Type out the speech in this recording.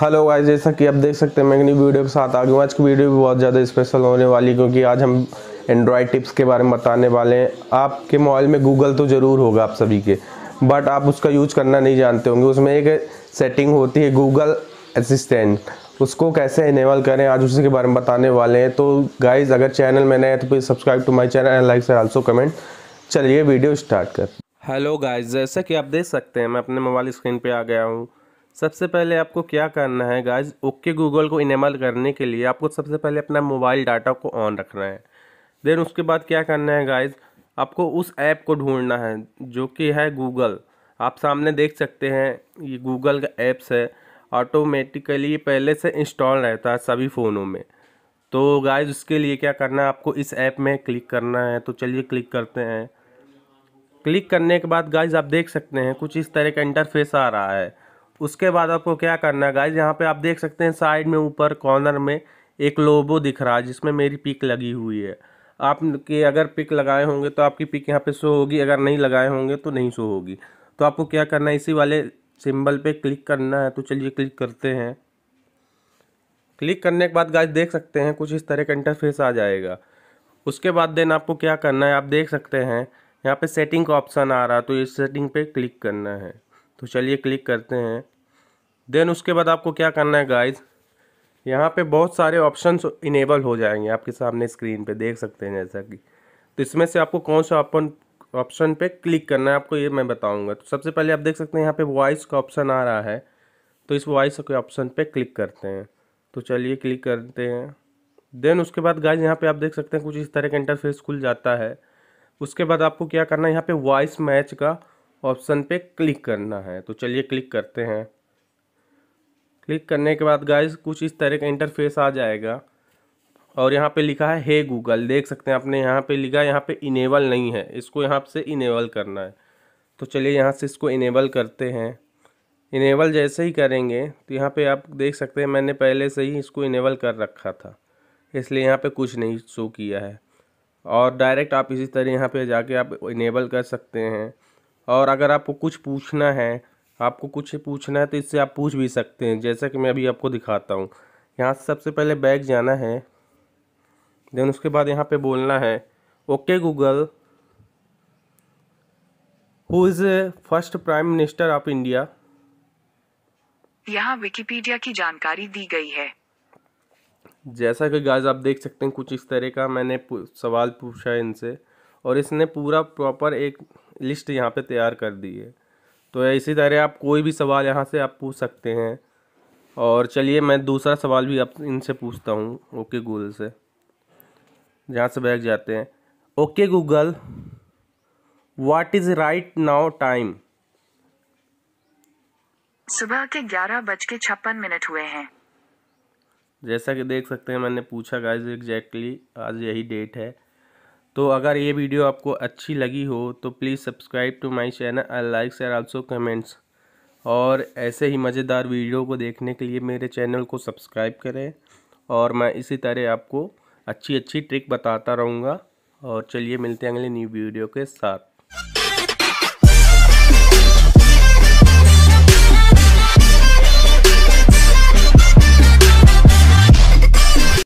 hello guys जैसा कि आप देख सकते हैं मैं अपनी वीडियो के साथ आ गया आज की वीडियो भी बहुत ज़्यादा स्पेशल होने वाली क्योंकि आज हम एंड्रॉयड टिप्स के बारे में बताने वाले हैं आपके मोबाइल में गूगल तो ज़रूर होगा आप सभी के बट आप उसका यूज करना नहीं जानते होंगे उसमें एक सेटिंग होती है गूगल असिस्टेंट उसको कैसे इनेबल करें आज उसी के बारे में बताने वाले हैं तो गाइज़ अगर चैनल में नए तो please subscribe to my channel like like also comment चलिए वीडियो स्टार्ट कर हेलो गाइज जैसा कि आप देख सकते हैं मैं अपने मोबाइल स्क्रीन पर आ गया हूँ सबसे पहले आपको क्या करना है गाइज ओके गूगल को इनेबल करने के लिए आपको सबसे पहले अपना मोबाइल डाटा को ऑन रखना है देन उसके बाद क्या करना है गाइज आपको उस ऐप को ढूंढना है जो कि है गूगल आप सामने देख सकते हैं ये गूगल का ऐप्स है ऑटोमेटिकली पहले से इंस्टॉल रहता है सभी फ़ोनों में तो गाइज उसके लिए क्या करना है आपको इस ऐप में क्लिक करना है तो चलिए क्लिक करते हैं क्लिक करने के बाद गाइज आप देख सकते हैं कुछ इस तरह का इंटरफेस आ रहा है उसके बाद आपको क्या करना है गाइज यहाँ पे आप देख सकते हैं साइड में ऊपर कॉर्नर में एक लोबो दिख रहा है जिसमें मेरी पिक लगी हुई है आपके अगर पिक लगाए होंगे तो आपकी पिक यहाँ पे शो होगी अगर नहीं लगाए होंगे तो नहीं शो होगी तो आपको क्या करना है इसी वाले सिंबल पे क्लिक करना है तो चलिए क्लिक करते हैं क्लिक करने के बाद गाइज देख सकते हैं कुछ इस तरह का इंटरफेस आ जाएगा उसके बाद देन आपको क्या करना है आप देख सकते हैं यहाँ पे सेटिंग का ऑप्शन आ रहा है तो इस सेटिंग पे क्लिक करना है तो चलिए क्लिक करते हैं देन उसके बाद आपको क्या करना है गाइज यहाँ पे बहुत सारे ऑप्शंस इनेबल हो जाएंगे आपके सामने स्क्रीन पे देख सकते हैं जैसा कि तो इसमें से आपको कौन सा ऑप्शन ऑप्शन पे क्लिक करना है आपको ये मैं बताऊंगा तो सबसे पहले आप देख सकते हैं यहाँ पे वॉइस का ऑप्शन आ रहा है तो इस वॉइस के ऑप्शन पे क्लिक करते हैं तो चलिए क्लिक करते हैं देन उसके बाद गाइज यहाँ पर आप देख सकते हैं कुछ इस तरह का इंटरफेस खुल जाता है उसके बाद आपको क्या करना है यहाँ पर वॉइस मैच का ऑप्शन पे क्लिक करना है तो चलिए क्लिक करते हैं क्लिक करने के बाद गाइस कुछ इस तरह का इंटरफेस आ जाएगा और यहाँ पे लिखा है हे hey गूगल देख सकते हैं आपने यहाँ पे लिखा है यहाँ पे इनेबल नहीं है इसको यहाँ से इनेबल करना है तो चलिए यहाँ से इसको इनेबल करते हैं इनेबल जैसे ही करेंगे तो यहाँ पे आप देख सकते हैं मैंने पहले से ही इसको इनेबल कर रखा था इसलिए यहाँ पे कुछ नहीं शो किया है और डायरेक्ट आप इसी तरह यहाँ पे जाके आप इनेबल कर सकते हैं और अगर आपको कुछ पूछना है आपको कुछ पूछना है तो इससे आप पूछ भी सकते हैं जैसा कि मैं अभी आपको दिखाता हूँ यहाँ से सबसे पहले बैग जाना है देन उसके बाद यहाँ पे बोलना है okay Google who is first prime minister of India यहाँ विकिपीडिया की जानकारी दी गई है जैसा कि गाज आप देख सकते हैं कुछ इस तरह का मैंने सवाल पूछा है इनसे और इसने पूरा प्रॉपर एक लिस्ट यहाँ पे तैयार कर दी है तो इसी तरह आप कोई भी सवाल यहाँ से आप पूछ सकते हैं और चलिए मैं दूसरा सवाल भी आप इनसे पूछता हूँ ओके गूगल से जहाँ से बैग जाते हैं okay Google what is right now time सुबह के ग्यारह बज के छप्पन मिनट हुए हैं जैसा कि देख सकते हैं मैंने पूछा गाइज एग्जैक्टली आज यही डेट है तो अगर ये वीडियो आपको अच्छी लगी हो तो please subscribe to my channel and likes and also comments और ऐसे ही मज़ेदार वीडियो को देखने के लिए मेरे चैनल को सब्सक्राइब करें और मैं इसी तरह आपको अच्छी अच्छी ट्रिक बताता रहूँगा और चलिए मिलते हैं अगले न्यू वीडियो के साथ